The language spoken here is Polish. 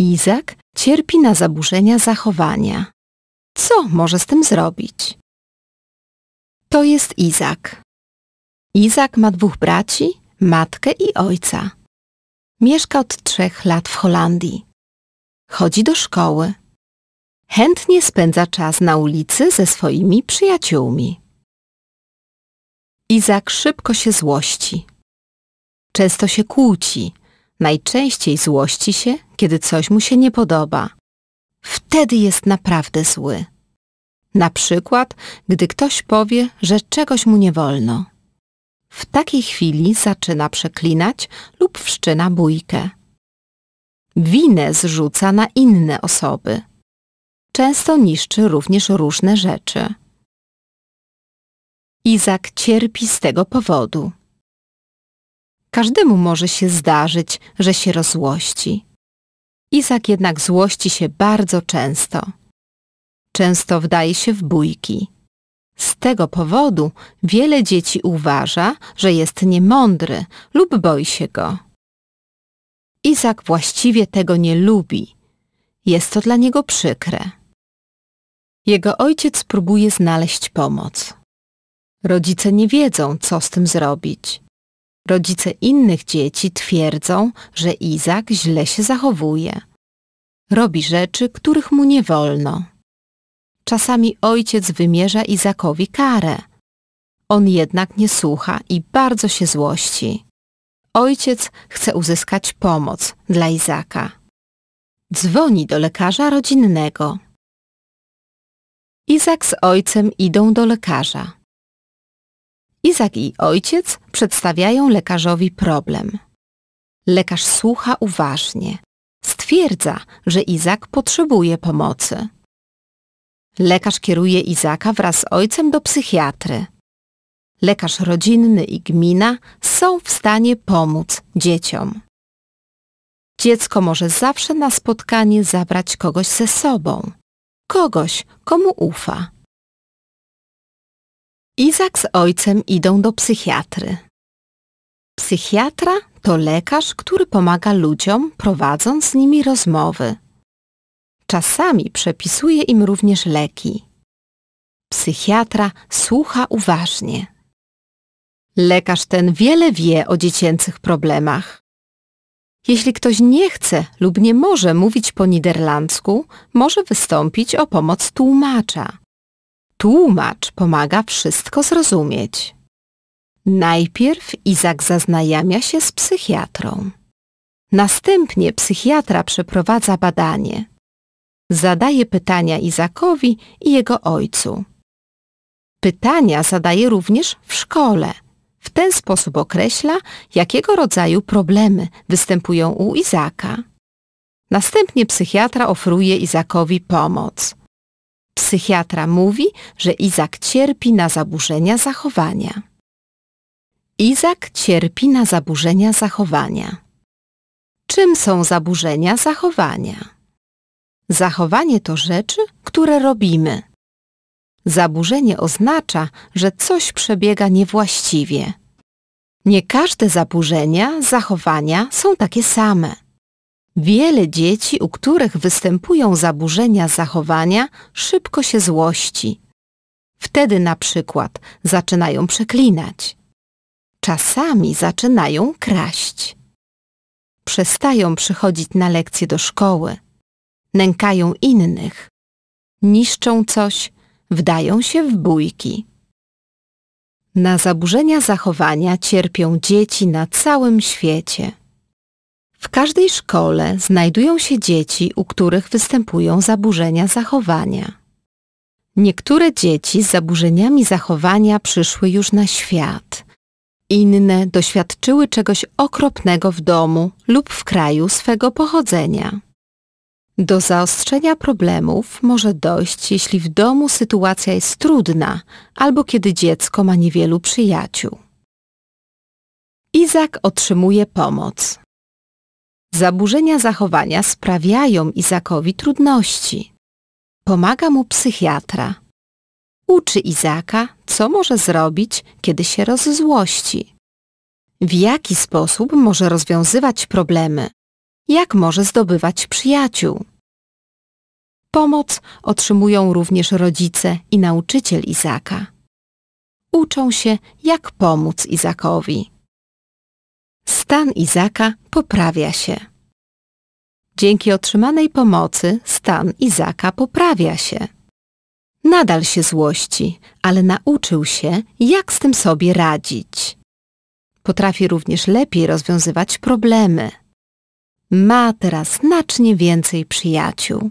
Izak cierpi na zaburzenia zachowania. Co może z tym zrobić? To jest Izak. Izak ma dwóch braci, matkę i ojca. Mieszka od trzech lat w Holandii. Chodzi do szkoły. Chętnie spędza czas na ulicy ze swoimi przyjaciółmi. Izak szybko się złości. Często się kłóci, Najczęściej złości się, kiedy coś mu się nie podoba. Wtedy jest naprawdę zły. Na przykład, gdy ktoś powie, że czegoś mu nie wolno. W takiej chwili zaczyna przeklinać lub wszczyna bójkę. Winę zrzuca na inne osoby. Często niszczy również różne rzeczy. Izak cierpi z tego powodu. Każdemu może się zdarzyć, że się rozłości. Izak jednak złości się bardzo często. Często wdaje się w bójki. Z tego powodu wiele dzieci uważa, że jest niemądry lub boi się go. Izak właściwie tego nie lubi. Jest to dla niego przykre. Jego ojciec próbuje znaleźć pomoc. Rodzice nie wiedzą, co z tym zrobić. Rodzice innych dzieci twierdzą, że Izak źle się zachowuje. Robi rzeczy, których mu nie wolno. Czasami ojciec wymierza Izakowi karę. On jednak nie słucha i bardzo się złości. Ojciec chce uzyskać pomoc dla Izaka. Dzwoni do lekarza rodzinnego. Izak z ojcem idą do lekarza. Izak i ojciec przedstawiają lekarzowi problem. Lekarz słucha uważnie. Stwierdza, że Izak potrzebuje pomocy. Lekarz kieruje Izaka wraz z ojcem do psychiatry. Lekarz rodzinny i gmina są w stanie pomóc dzieciom. Dziecko może zawsze na spotkanie zabrać kogoś ze sobą. Kogoś, komu ufa. Izak z ojcem idą do psychiatry. Psychiatra to lekarz, który pomaga ludziom, prowadząc z nimi rozmowy. Czasami przepisuje im również leki. Psychiatra słucha uważnie. Lekarz ten wiele wie o dziecięcych problemach. Jeśli ktoś nie chce lub nie może mówić po niderlandzku, może wystąpić o pomoc tłumacza. Tłumacz pomaga wszystko zrozumieć. Najpierw Izak zaznajamia się z psychiatrą. Następnie psychiatra przeprowadza badanie. Zadaje pytania Izakowi i jego ojcu. Pytania zadaje również w szkole. W ten sposób określa, jakiego rodzaju problemy występują u Izaka. Następnie psychiatra oferuje Izakowi pomoc. Psychiatra mówi, że Izak cierpi na zaburzenia zachowania. Izak cierpi na zaburzenia zachowania. Czym są zaburzenia zachowania? Zachowanie to rzeczy, które robimy. Zaburzenie oznacza, że coś przebiega niewłaściwie. Nie każde zaburzenia, zachowania są takie same. Wiele dzieci, u których występują zaburzenia zachowania, szybko się złości. Wtedy na przykład zaczynają przeklinać. Czasami zaczynają kraść. Przestają przychodzić na lekcje do szkoły. Nękają innych. Niszczą coś, wdają się w bójki. Na zaburzenia zachowania cierpią dzieci na całym świecie. W każdej szkole znajdują się dzieci, u których występują zaburzenia zachowania. Niektóre dzieci z zaburzeniami zachowania przyszły już na świat. Inne doświadczyły czegoś okropnego w domu lub w kraju swego pochodzenia. Do zaostrzenia problemów może dojść, jeśli w domu sytuacja jest trudna albo kiedy dziecko ma niewielu przyjaciół. Izak otrzymuje pomoc. Zaburzenia zachowania sprawiają Izakowi trudności. Pomaga mu psychiatra. Uczy Izaka, co może zrobić, kiedy się rozzłości. W jaki sposób może rozwiązywać problemy. Jak może zdobywać przyjaciół. Pomoc otrzymują również rodzice i nauczyciel Izaka. Uczą się, jak pomóc Izakowi. Stan Izaka poprawia się. Dzięki otrzymanej pomocy stan Izaka poprawia się. Nadal się złości, ale nauczył się, jak z tym sobie radzić. Potrafi również lepiej rozwiązywać problemy. Ma teraz znacznie więcej przyjaciół.